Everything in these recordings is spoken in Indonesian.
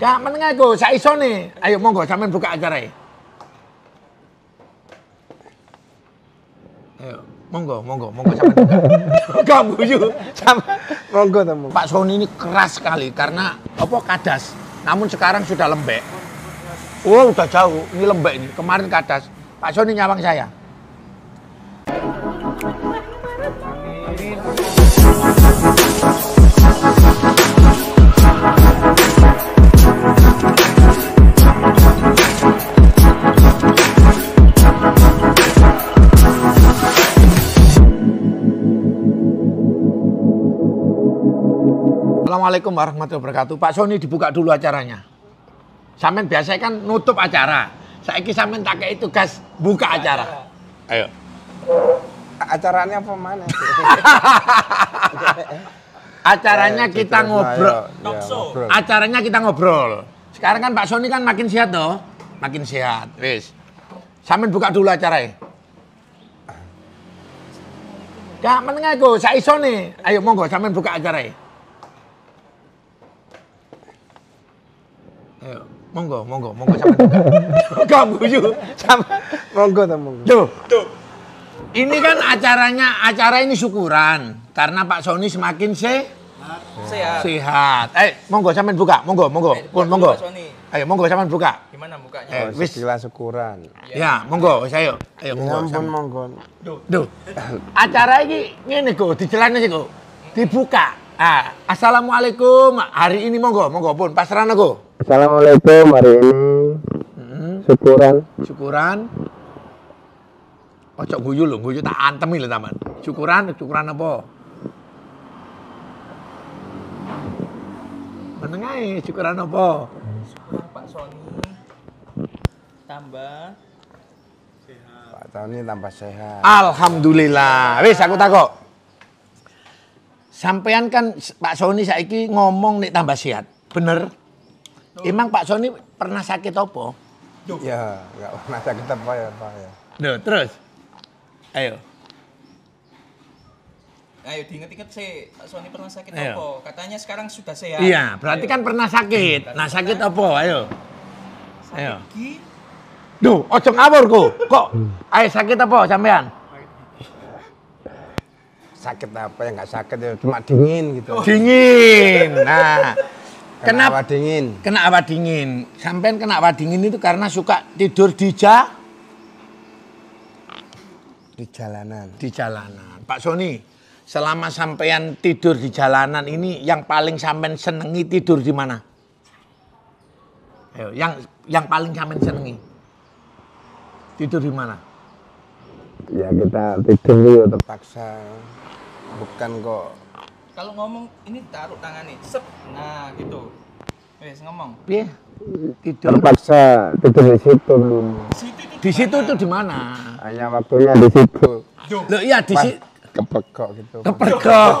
Gak menengah go, saya iso nih. Ayo monggo, sampe buka acara Ayo, monggo, monggo, monggo sampe buka. Gak buju. sampe. Monggo Pak Sony ini keras sekali karena apa kadas. Namun sekarang sudah lembek. Oh, udah jauh. Ini lembek ini. Kemarin kadas. Pak Sony nyawang saya. Assalamualaikum warahmatullahi wabarakatuh. Pak Sony dibuka dulu acaranya. Samen biasa kan nutup acara. Saya Saiki sampean tak itu gas buka acara. Ayo. Acaranya apa mana? Acaranya kita ya, ngobrol. Acaranya kita ngobrol. Sekarang kan Pak Sony kan makin sehat toh. Makin sehat. Wis. Sampean buka dulu acaranya. Kak menengah kok, saya iso Ayo monggo Samen buka acaranya. Ayo, monggo, monggo, monggo sama Kamu buju, sama monggo sama monggo. Tuh, tuh. Ini kan acaranya, acara ini syukuran karena Pak Sony semakin se sehat. Sehat. Eh, monggo sampean buka, monggo, monggo. Eh, Pun monggo. Ayo monggo sampean buka. Gimana bukanya? Eh, oh, wis jelas syukuran. Ya, monggo wis ayo. Ayo monggo. Ampun monggo. Duh. Duh. Acara iki ngene kok, sih kok. Dibuka. Ah, Assalamualaikum. Hari ini monggo, monggo pun pasrah aku. Assalamualaikum hari ini. Hmm. Syukuran. Syukuran. Ojo oh, guyu lho, guyu tak antemi lho taman. Syukuran, syukuran apa? menengai syukuran apa? Syukuran Pak Sony. Tambah sehat. Pak Sony tambah sehat. Alhamdulillah. Wis aku takok. Sampean kan Pak Sony saiki ngomong nih tambah sehat. Bener? No. Emang Pak Sony pernah sakit apa? Ya, nggak pernah sakit apa ya, Pak ya. Duh, terus. Ayo. Ayo diinget-inget sih, Pak Sony pernah sakit Ayo. apa? Katanya sekarang sudah sehat. Iya, berarti Ayo. kan pernah sakit. Nah, sakit apa? Ayo. Sakit Ayo. Duh, ojo ngawur kok. Kok ayo sakit apa sampean? sakit apa ya nggak sakit ya cuma dingin gitu. Oh. Dingin. Nah, kenapa dingin? Kena apa dingin? Sampean kena apa dingin itu karena suka tidur di ja di jalanan. Di jalanan. Pak Sony, selama sampean tidur di jalanan ini yang paling sampean senengi tidur di mana? Ayo, yang yang paling sampean senengi. Tidur di mana? ya kita tidur dulu terpaksa bukan kok kalau ngomong ini taruh tangan nih sep nah gitu wes ngomong iya tidur terpaksa tidur di situ situ itu di situ itu di mana hanya waktunya di situ lo iya di situ kepekok gitu kepekok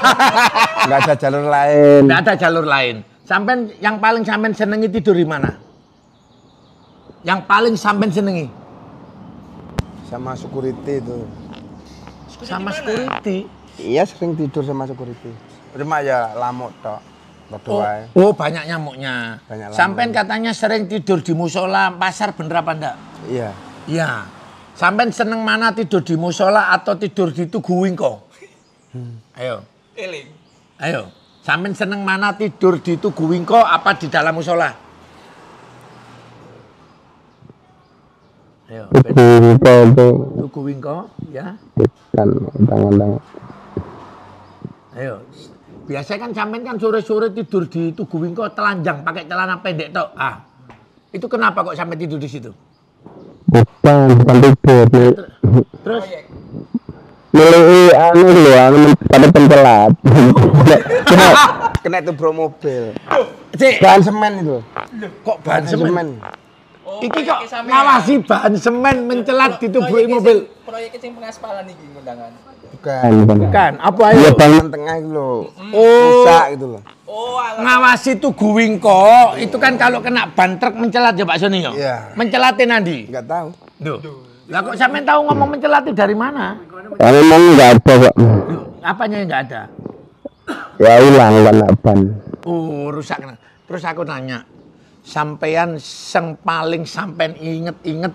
nggak ada jalur lain nggak ada jalur lain sampai yang paling sampai senengi tidur di mana yang paling sampai senengi sama security itu security sama security iya sering tidur sama security cuma ya lamuk tok Oh, oh banyak nyamuknya. Banyak Sampai katanya sering tidur di musola, pasar bener apa enggak? Iya. Iya. Sampai seneng mana tidur di musola atau tidur di tugu wingko? Hmm. Ayo. Eling. Ayo. Sampai seneng mana tidur di tugu wingko apa di dalam musola? Ayo, suku Wingko Wingko ya kan undang-undang. ayo biasa kan sampean kan sore-sore tidur di tuku Wingko telanjang pakai celana pendek toh ah itu kenapa kok sampai tidur di situ bukan bukan tidur terus milih anu lho anu pada pencelat kena kena itu bro mobil cek bahan semen itu kok bahan semen Oh, iki kok ngawasi bahan semen mencelat di tubuh mobil. Proyek sing pengaspalan iki ngundangan. Bukan, bukan. Apa iya, ayo? Ya bangunan tengah itu loh. Oh, rusak gitu loh. Oh, ngawasi tuh guwing kok? itu kan kalau kena ban truk mencelat ya Pak Soni ya. Yeah. Mencelate nanti. Enggak tahu. Duh. Lah kok sampean tahu ngomong mencelat itu dari mana? Memang enggak ada, Pak. Apanya yang enggak ada? Ya hilang kena ban. Oh, rusak Terus aku nanya, sampean sing paling sampean inget-inget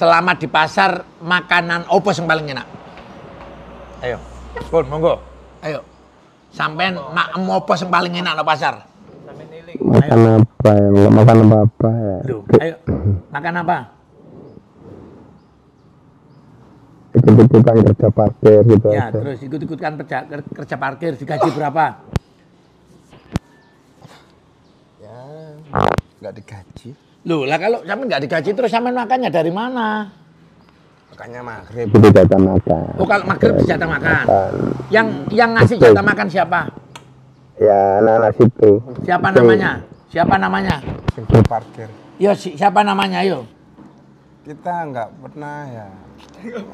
selama di pasar makanan opo sing paling enak? Ayo. Pun monggo. Ayo. Sampean mak opo sing paling enak di pasar? Makan apa ya? Makan apa ya? ayo. Makan apa? Ikut-ikutan kerja parkir gitu. Ya, terus ikut-ikutan kerja, kerja parkir digaji berapa? Enggak digaji. Loh, lah kalau sampean enggak digaji terus sampean makannya dari mana? Makannya maghrib. Itu jatah makan. Oh, kalau maghrib jatah makan. makan. Yang yang ngasih jatah makan siapa? Ya, anak-anak situ. Siapa Betul. namanya? Siapa namanya? Situ parkir. Yo, si, siapa namanya, yo? Kita nggak pernah ya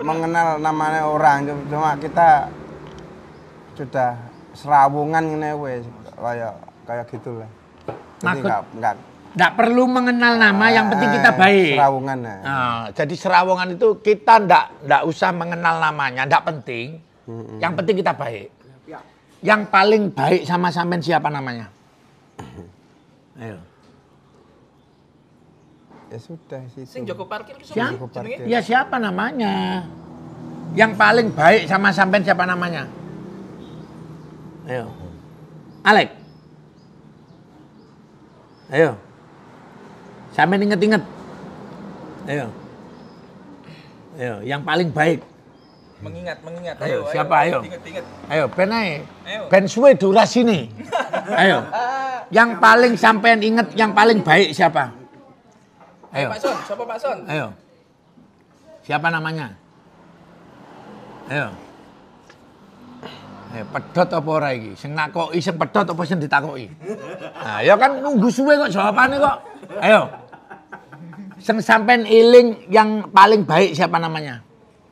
mengenal namanya orang cuma kita sudah serawungan ngene wis kayak kayak gitulah Makut. Enggak, enggak. perlu mengenal nama, yang penting kita ah, baik. Serawongan. Ya. ah. jadi serawongan itu kita enggak enggak usah mengenal namanya, enggak penting. hmm Yang penting kita baik. Ya. Yang paling baik sama sampean siapa namanya? Ayo. Ya sudah sih. Sing Joko Parkir Ya siapa namanya? Yang paling baik sama sampean siapa namanya? Ayo. Alek. Ayo. Sampai inget-inget. Ayo. Ayo, yang paling baik. Mengingat, mengingat. Ayo, ayo siapa? Ayo. Ayo, ben ae. Ben suwe durasi ini ayo. Yang paling sampean inget, yang paling baik siapa? Ayo. Pak Son, siapa Pak Son? Ayo. Siapa namanya? Ayo. Eh, pedot apa ora iki? Sing nakoki sing pedot apa sing ditakoki? Nah, ya kan nunggu suwe kok jawabane kok. Ayo. Sing sampean eling yang paling baik siapa namanya?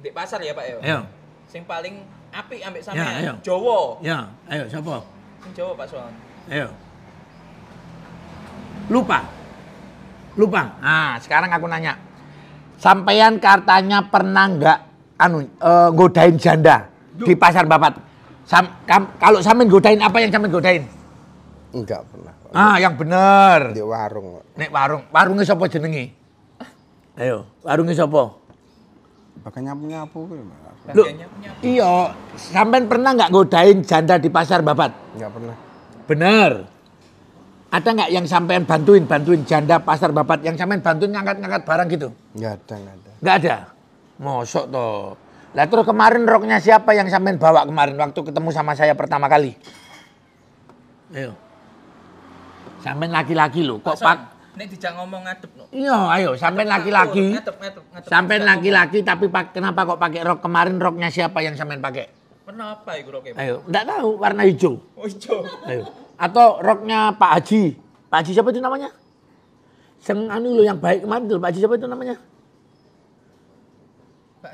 Di pasar ya, Pak ya. Ayo. Sing paling apik ambek ya, sampean ya, ayo. Jawa. Ya, ayo siapa? Sing Jawa Pak Soan. Ayo. Lupa. Lupa. Nah, sekarang aku nanya. Sampean katanya pernah nggak anu uh, eh, godain janda Duh. di pasar bapak? Sam, kam, kalau samin godain apa yang samin godain? Enggak pernah. Ah, yang benar. Di warung. Nek warung, warungnya siapa jenengi. Ayo, warungnya siapa? Pakai nyapu-nyapu Lu, iyo, sampean pernah nggak godain janda di pasar babat? Enggak pernah. Bener. Ada nggak yang sampean bantuin bantuin janda pasar babat yang sampean bantuin ngangkat-ngangkat barang gitu? Enggak ada, nggak ada. Nggak ada. Mosok toh. Lah terus kemarin roknya siapa yang sampein bawa kemarin waktu ketemu sama saya pertama kali? Ayo. sampein laki-laki loh, kok pak Nih dijang ngomong ngadep lo. Iya, ayo sampein laki-laki. Sampein laki-laki tapi pak, kenapa kok pakai rok kemarin roknya siapa yang sampein pakai? Kenapa itu roknya? Ayo, enggak tahu warna hijau. Oh, hijau. Ayo. Atau roknya Pak Haji. Pak Haji siapa itu namanya? Seng anu lo yang baik kemarin tuh, Pak Haji siapa itu namanya?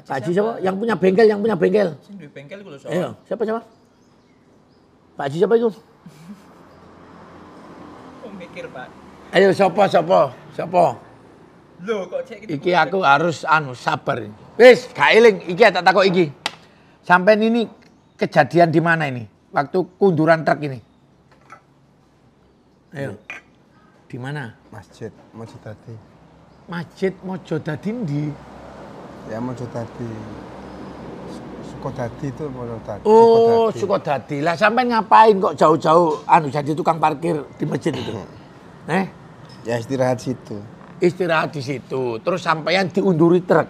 Haji, Pak Haji siapa? Yang punya bengkel, yang punya bengkel. Sini bengkel itu siapa? Iya, siapa siapa? Pak Haji siapa itu? mikir, Pak. Ayo siapa siapa? Siapa? Loh, kok cek gitu Iki aku harus anu sabar. Wis, gak eling. Iki ya tak takok iki. Sampai ini kejadian di mana ini? Waktu kunduran truk ini. Ayo. Di mana? Masjid Mojodadi. Masjid Mojodadi di ya mau Mojodadi Sukodadi itu tadi oh Sukodadi lah sampai ngapain kok jauh-jauh anu jadi tukang parkir di masjid itu eh ya istirahat situ istirahat di situ terus sampean diunduri truk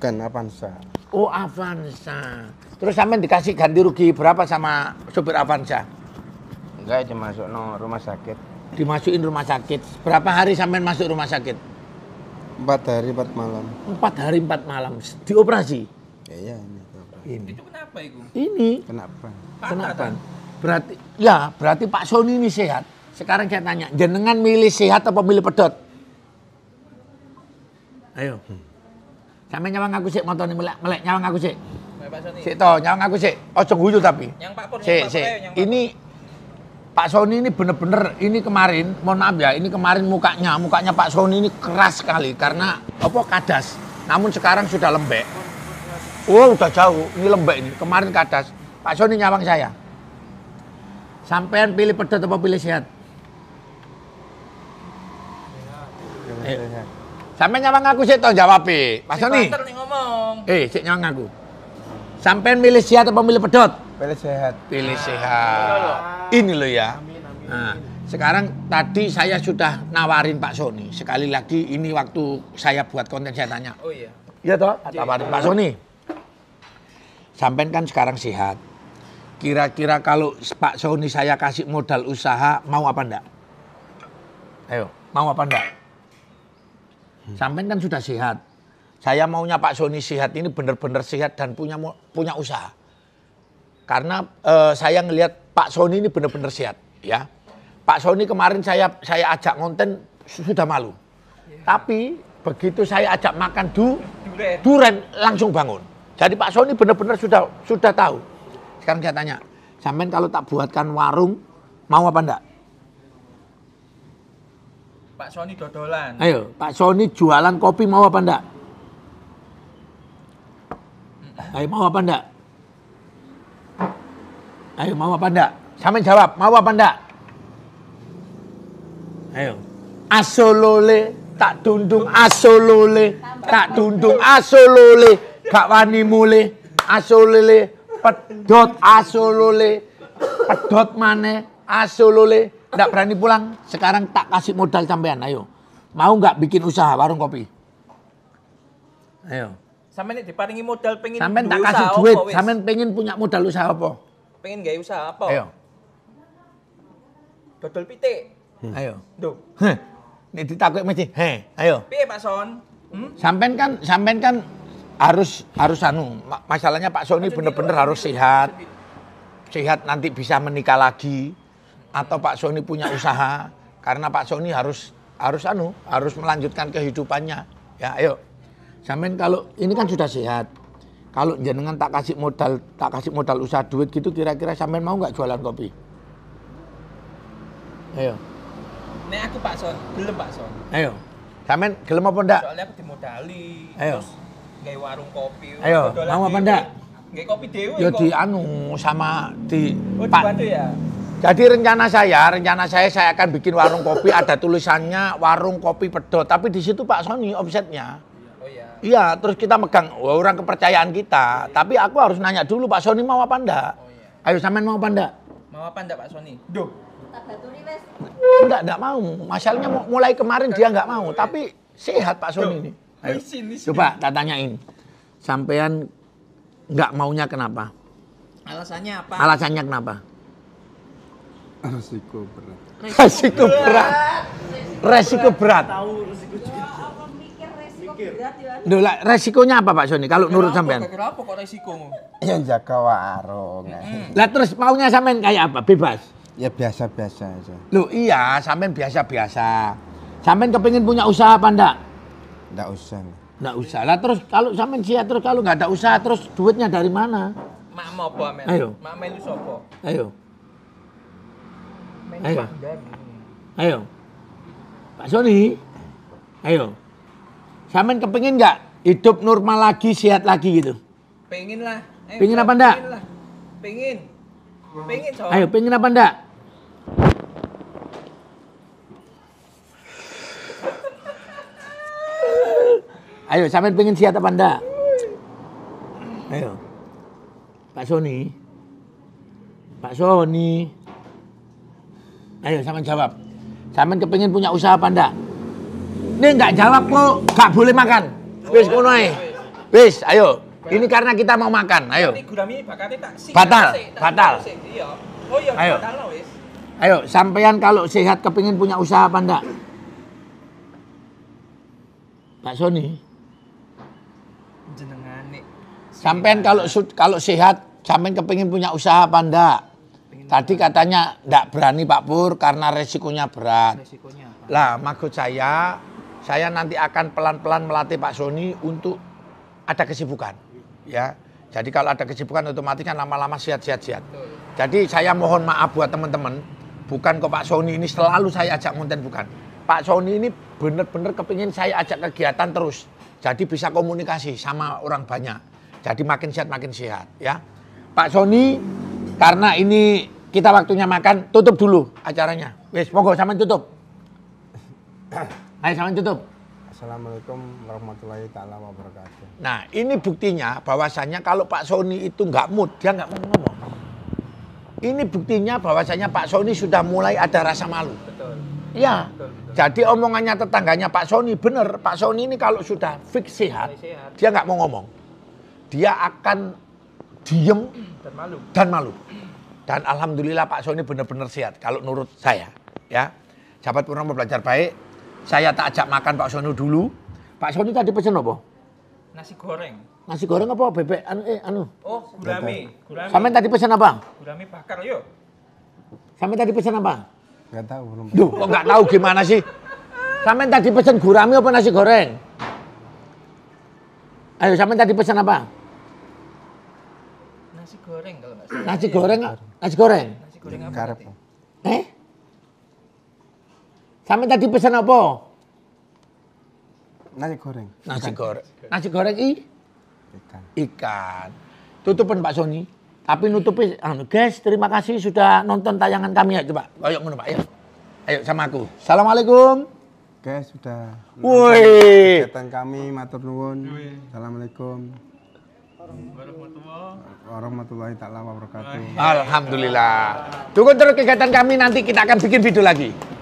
kan Avanza oh Avanza terus sampean dikasih ganti rugi berapa sama sopir Avanza enggak cuma masuk no rumah sakit dimasukin rumah sakit berapa hari sampean masuk rumah sakit Empat hari empat malam. Empat hari empat malam dioperasi. Iya. Ini, ini. Itu kenapa itu? Ini. Kenapa? Kenapa? Berarti ya berarti Pak Sony ini sehat. Sekarang saya tanya, jenengan milih sehat atau milih pedot? Ayo. Hmm. nyawang aku sih, motor melek, melek nyawang aku sih. Sik to, nyawang aku sih. Ojo guyu tapi. Yang Pak Pur, si, si. Eh, ini Pak Sony ini bener-bener ini kemarin, mohon maaf ya, ini kemarin mukanya, mukanya Pak Sony ini keras sekali karena apa kadas. Namun sekarang sudah lembek. Oh, udah jauh. Ini lembek ini. Kemarin kadas. Pak Sony nyawang saya. Sampean pilih pedot atau pilih sehat? Eh, sampai nyawang aku sih tau jawab Pak Sony. Eh, sih nyawang aku. Sampean milih sehat atau pilih pedot? Pilih sehat. Pilih sehat. Iya, iya ini loh ya. Amin, amin, nah, sekarang tadi saya sudah nawarin Pak Sony. Sekali lagi ini waktu saya buat konten saya tanya. Oh iya. Iya toh, iya. nawarin Pak Sony. Sampai kan sekarang sehat. Kira-kira kalau Pak Sony saya kasih modal usaha mau apa enggak? Ayo, mau apa enggak? Hmm. Sampai kan sudah sehat. Saya maunya Pak Sony sehat ini benar-benar sehat dan punya punya usaha. Karena uh, saya ngelihat Pak Sony ini benar-benar sehat ya. Pak Sony kemarin saya saya ajak ngonten sudah malu. Ya. Tapi begitu saya ajak makan du duren. duren langsung bangun. Jadi Pak Sony benar-benar sudah sudah tahu. Sekarang saya tanya, sampean kalau tak buatkan warung mau apa enggak? Pak Sony dodolan. Ayo, Pak Sony jualan kopi mau apa enggak? Ayo mau apa enggak? Ayo mau apa enggak? Sama jawab, mau apa enggak? Ayo. Asolole tak tundung asolole tak tundung asolole gak wani mule asolole pedot asolole pedot mana asolole ndak berani pulang sekarang tak kasih modal sampean ayo mau nggak bikin usaha warung kopi ayo sampean diparingi modal pengin sampean tak kasih duit sampean pengin punya modal usaha apa pengen gaya usaha apa? Ayo. Dodol pite. Hmm. Ayo. Duh. Heh. Nih ditakut masih. Hei. ayo." Pie Pak Son? Hmm? Sampen kan sampen kan harus harus anu, masalahnya Pak Son ini bener-bener harus sehat. Sehat nanti bisa menikah lagi atau Pak Sony punya usaha karena Pak Sony harus harus anu harus melanjutkan kehidupannya ya ayo sampean kalau ini kan sudah sehat kalau jenengan tak kasih modal tak kasih modal usaha duit gitu kira-kira sampean mau nggak jualan kopi ayo Nek aku Pak Son, gelem Pak Son. Ayo. Sampean gelem apa ndak? Soalnya aku dimodali. Ayo. Terus gawe warung kopi. Ayo, mau apa ndak? Gawe kopi dhewe Ya di anu sama di oh, Pak. ya. Jadi rencana saya, rencana saya saya akan bikin warung kopi ada tulisannya warung kopi pedot, tapi di situ Pak Sony offsetnya. Iya, terus kita megang Wah, orang kepercayaan kita. Oke. Iya, iya. Tapi aku harus nanya dulu Pak Sony mau apa enggak? Oh, iya. Ayo sampean mau apa enggak? Mau apa enggak Pak Sony? Duh. Enggak, enggak mau. Masalahnya mulai kemarin dia enggak mau, tapi sehat Pak Sony ini. Ayo. Coba tak tanyain. Sampean enggak maunya kenapa? Alasannya apa? Alasannya kenapa? Resiko berat. Resiko berat. Resiko berat. Tahu resiko mikir. resikonya apa Pak Sony kalau nurut sampean? Kira apa kok resikomu? yang jaga warung. Lah terus maunya sampean kayak apa? Bebas. Ya biasa-biasa aja. Lu iya, sampean biasa-biasa. Sampean kepengin punya usaha apa enggak? Enggak usah. Enggak usah. Lah terus kalau sampean sia terus kalau enggak ada usaha terus duitnya dari mana? Mak mau apa, Men? Ayo. Mak melu sapa? Ayo. Ayo. Ayo. Pak Sony. Ayo. Samen kepingin nggak hidup normal lagi, sehat lagi gitu? Pengen lah. Eh, pengen apa enggak? Pengen Pengin Pengen. Ayo, pengen apa enggak? Ayo, samen pengen sehat apa enggak? Ayo. Pak Sony. Pak Sony. Ayo, samen jawab. Samen kepengen punya usaha apa enggak? Ini nggak jawab kok nggak boleh makan. Wis kono ae. Wis, ayo. Ini karena kita mau makan, ayo. Batal, batal. Ayo. Ayo, sampean kalau sehat kepingin punya usaha apa ndak? Pak Sony. Sampean kalau kalau sehat, sampean kepingin punya usaha apa ndak? Tadi katanya enggak berani Pak Pur karena resikonya berat. Resikonya apa? Lah, maksud saya saya nanti akan pelan-pelan melatih Pak Sony untuk ada kesibukan. Ya, jadi kalau ada kesibukan otomatis kan lama-lama sihat-sihat. sihat Jadi saya mohon maaf buat teman-teman, bukan kok Pak Sony ini selalu saya ajak konten bukan. Pak Sony ini benar-benar kepingin saya ajak kegiatan terus. Jadi bisa komunikasi sama orang banyak. Jadi makin sehat makin sehat ya. Pak Sony karena ini kita waktunya makan tutup dulu acaranya. Wes monggo sama tutup. Ayo salam tutup. Assalamualaikum warahmatullahi taala wabarakatuh. Nah, ini buktinya bahwasannya kalau Pak Sony itu nggak mood, dia nggak mau ngomong. Ini buktinya bahwasannya Pak Sony sudah mulai ada rasa malu. Betul. Ya. Jadi omongannya tetangganya Pak Sony benar. Pak Sony ini kalau sudah fix sehat, sehat. dia nggak mau ngomong. Dia akan diem dan malu. Dan malu. Dan alhamdulillah Pak Sony benar-benar sehat kalau menurut saya, ya. Sahabat Purnomo belajar baik, saya tak ajak makan Pak Sonu dulu. Pak Sonu tadi pesen apa? Nasi goreng. Nasi goreng apa bebek anu eh anu. Oh, gurame. Gurame. Sampeyan tadi pesen apa? Gurame bakar yo. Sampeyan tadi pesen apa? Enggak tahu belum. Duh, kok enggak tahu gimana sih? Sampeyan tadi pesen gurame apa nasi goreng? Ayo sampeyan tadi pesen apa? Nasi goreng kalau enggak salah. Nasi goreng, nasi goreng. Nasi goreng apa? Eh? Sampai tadi pesan apa? Nasi goreng. Nasi goreng. Nasi goreng i? Ikan. Ikan. Tutupan Pak Sony. Tapi nutupi, anu guys, terima kasih sudah nonton tayangan kami ya coba. Ayo ngono Pak ya. Ayo sama aku. Assalamualaikum. Guys sudah. Woi. Kegiatan kami matur nuwun. Assalamualaikum. Warahmatullahi taala wabarakatuh. Alhamdulillah. tunggu terus kegiatan kami nanti kita akan bikin video lagi.